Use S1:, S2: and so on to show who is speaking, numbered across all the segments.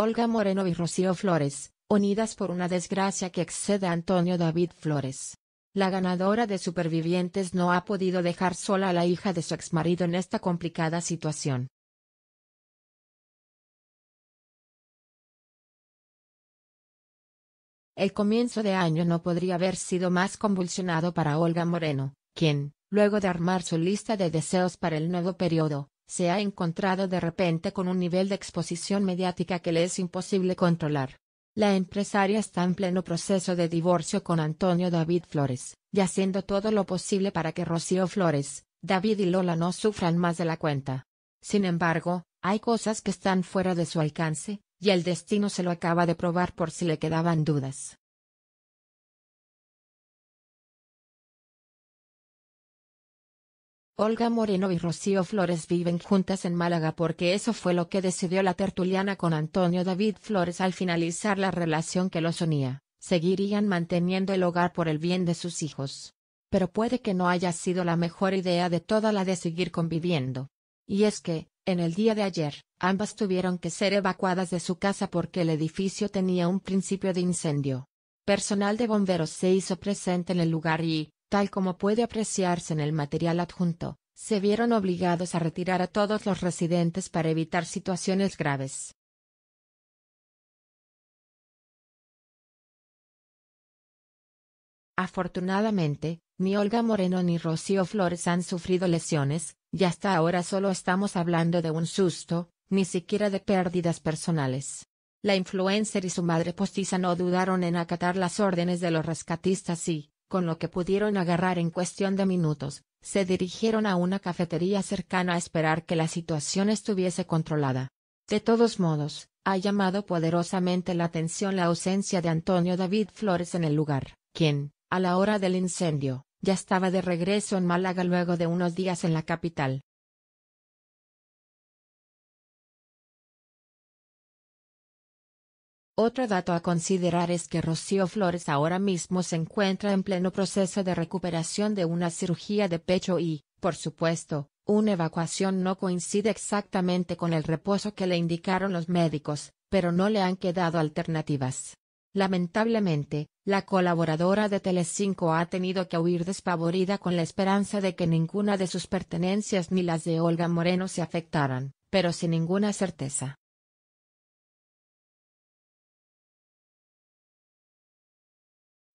S1: Olga Moreno y Rocío Flores, unidas por una desgracia que excede a Antonio David Flores. La ganadora
S2: de Supervivientes no ha podido dejar sola a la hija de su exmarido en esta complicada situación. El comienzo de año no podría haber sido más convulsionado para
S1: Olga Moreno, quien, luego de armar su lista de deseos para el nuevo periodo, se ha encontrado de repente con un nivel de exposición mediática que le es imposible controlar. La empresaria está en pleno proceso de divorcio con Antonio David Flores, y haciendo todo lo posible para que Rocío Flores, David y Lola no sufran más de la cuenta. Sin embargo, hay cosas que están fuera de su alcance, y el destino se lo acaba de probar
S2: por si le quedaban dudas. Olga Moreno y Rocío Flores viven juntas
S1: en Málaga porque eso fue lo que decidió la tertuliana con Antonio David Flores al finalizar la relación que los unía, seguirían manteniendo el hogar por el bien de sus hijos. Pero puede que no haya sido la mejor idea de toda la de seguir conviviendo. Y es que, en el día de ayer, ambas tuvieron que ser evacuadas de su casa porque el edificio tenía un principio de incendio. Personal de bomberos se hizo presente en el lugar y, tal como puede apreciarse en el material adjunto, se vieron obligados a retirar a todos los
S2: residentes para evitar situaciones graves. Afortunadamente,
S1: ni Olga Moreno ni Rocío Flores han sufrido lesiones, y hasta ahora solo estamos hablando de un susto, ni siquiera de pérdidas personales. La influencer y su madre postiza no dudaron en acatar las órdenes de los rescatistas y, con lo que pudieron agarrar en cuestión de minutos, se dirigieron a una cafetería cercana a esperar que la situación estuviese controlada. De todos modos, ha llamado poderosamente la atención la ausencia de Antonio David Flores en el lugar, quien, a la hora del incendio,
S2: ya estaba de regreso en Málaga luego de unos días en la capital. Otro dato a considerar es que Rocío Flores ahora mismo se encuentra en pleno proceso de recuperación
S1: de una cirugía de pecho y, por supuesto, una evacuación no coincide exactamente con el reposo que le indicaron los médicos, pero no le han quedado alternativas. Lamentablemente, la colaboradora de Telecinco ha tenido que huir despavorida con la esperanza de que ninguna de sus pertenencias ni las de Olga Moreno se afectaran,
S2: pero sin ninguna certeza.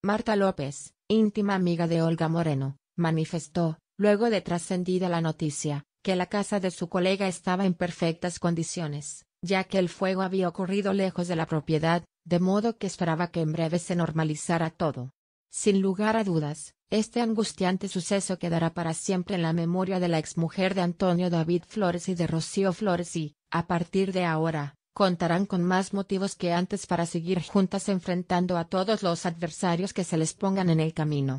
S2: Marta López, íntima amiga de Olga
S1: Moreno, manifestó, luego de trascendida la noticia, que la casa de su colega estaba en perfectas condiciones, ya que el fuego había ocurrido lejos de la propiedad, de modo que esperaba que en breve se normalizara todo. Sin lugar a dudas, este angustiante suceso quedará para siempre en la memoria de la exmujer de Antonio David Flores y de Rocío Flores y, a partir de ahora, contarán con más motivos que antes para seguir
S2: juntas enfrentando a todos los adversarios que se les pongan en el camino.